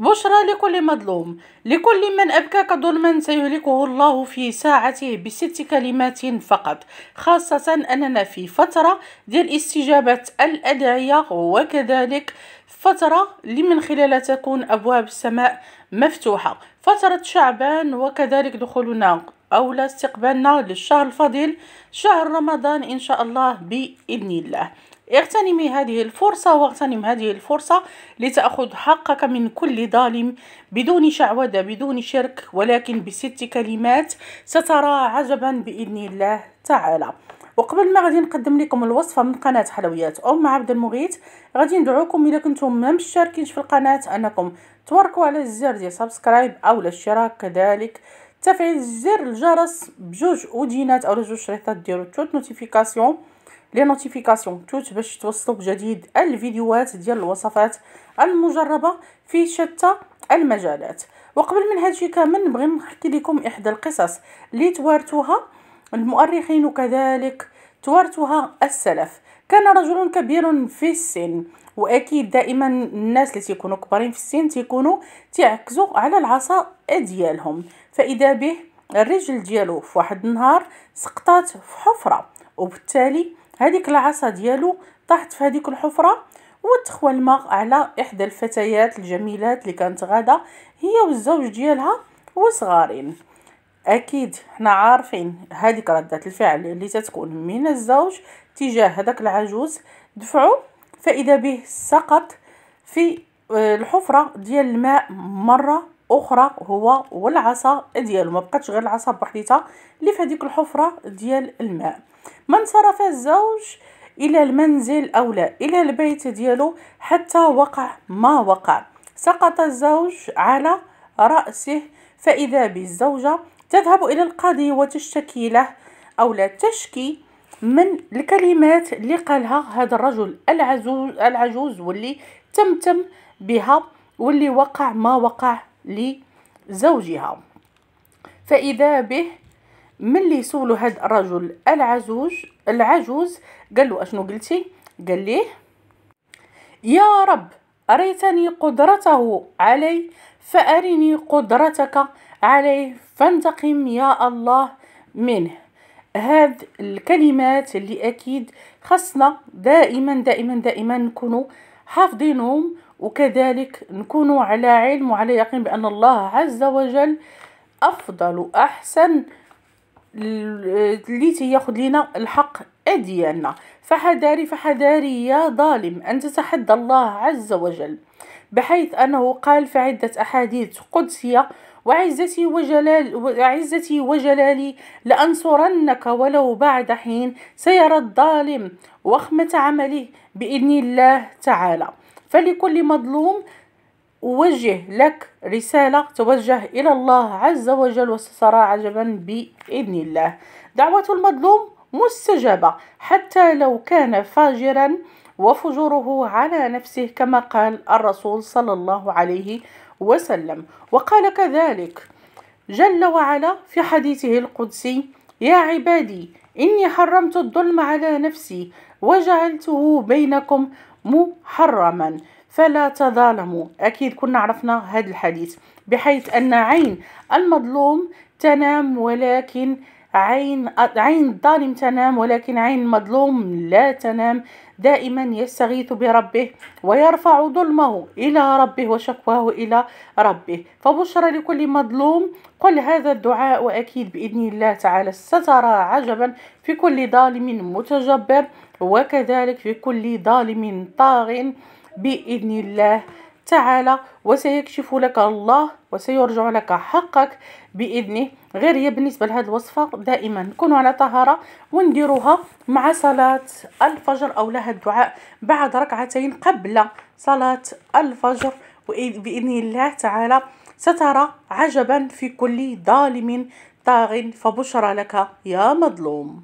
بشرى لكل مظلوم لكل من أبكاك ظلما سيهلكه الله في ساعته بست كلمات فقط خاصة أننا في فترة ديال استجابة الأدعية وكذلك فترة لمن خلالها تكون أبواب السماء مفتوحة فترة شعبان وكذلك دخولنا أو لا استقبالنا للشهر الفضيل شهر رمضان إن شاء الله بإذن الله اغتنمي هذه الفرصة واغتنم هذه الفرصة لتأخذ حقك من كل ظالم بدون شعوذة بدون شرك ولكن بست كلمات سترى عجبا بإذن الله تعالى وقبل ما غادي نقدم لكم الوصفه من قناه حلويات ام عبد المغيث غادي ندعوكم الا كنتم ما مشتركينش في القناه انكم توركوا على الزر ديال سبسكرايب او الاشتراك كذلك تفعيل زر الجرس بجوج اودينات او جوج شريطات ديال التوت نوتيفيكاسيون لي نوتيفيكاسيون توت باش توصلوا بجديد الفيديوهات ديال الوصفات المجربه في شتى المجالات وقبل من هادشي كامل نبغي نحكي لكم احدى القصص اللي توارثوها المؤرخين وكذلك توارثوها السلف كان رجل كبير في السن واكيد دائما الناس اللي تيكونوا كبارين في السن تيكونوا تعكزوا على العصا ديالهم فاذا به الرجل ديالو في واحد النهار سقطات في حفره وبالتالي هذيك العصا ديالو طاحت في هذيك الحفره وتخوى الماء على احدى الفتيات الجميلات اللي كانت غادا هي والزوج ديالها وصغارين اكيد حنا عارفين هذيك ردة الفعل اللي تتكون من الزوج تجاه هذاك العجوز دفعوا فاذا به سقط في آه، الحفرة ديال الماء مرة اخرى هو والعصا ديالو ما بقاتش غير العصا بوحديتها اللي في هذيك الحفرة ديال الماء ما انصرف الزوج الى المنزل او لا الى البيت ديالو حتى وقع ما وقع سقط الزوج على راسه فاذا بالزوجه تذهب الى القاضي وتشتكي له او لا تشكي من الكلمات اللي قالها هذا الرجل العجوز العجوز واللي تمتم بها واللي وقع ما وقع لزوجها فاذا به ملي سولو هاد الرجل العجوز العجوز قال له اشنو قلتي قال ليه يا رب اريتني قدرته علي فارني قدرتك عليه فانتقم يا الله منه هاد الكلمات اللي اكيد خصنا دائما دائما دائما نكونوا حافظينهم وكذلك نكونوا على علم وعلى يقين بان الله عز وجل افضل احسن اللي تياخذ لينا الحق ديالنا فحذاري فحذاري يا ظالم أن تتحدى الله عز وجل بحيث أنه قال في عدة أحاديث قدسية وعزتي وجلال وعزتي وجلالي لأنصرنك ولو بعد حين سيرى الظالم وخمة عمله بإذن الله تعالى فلكل مظلوم أوجه لك رسالة توجه إلى الله عز وجل وسترى عجبا بإذن الله دعوة المظلوم مستجابة حتى لو كان فاجرا وفجوره على نفسه كما قال الرسول صلى الله عليه وسلم وقال كذلك جل وعلا في حديثه القدسي يا عبادي إني حرمت الظلم على نفسي وجعلته بينكم محرما فلا تظالموا أكيد كنا عرفنا هذا الحديث بحيث أن عين المظلوم تنام ولكن عين عين الظالم تنام ولكن عين المظلوم لا تنام دائما يستغيث بربه ويرفع ظلمه إلى ربه وشكواه إلى ربه فبشرى لكل مظلوم قل هذا الدعاء وأكيد بإذن الله تعالى سترى عجبا في كل ظالم متجبر وكذلك في كل ظالم طاغٍ باذن الله تعالى وسيكشف لك الله وسيرجع لك حقك باذنه غير هي بالنسبه لهذه الوصفه دائما نكونوا على طهاره ونديروها مع صلاه الفجر او لها الدعاء بعد ركعتين قبل صلاه الفجر باذن الله تعالى سترى عجبا في كل ظالم طاغ فبشرى لك يا مظلوم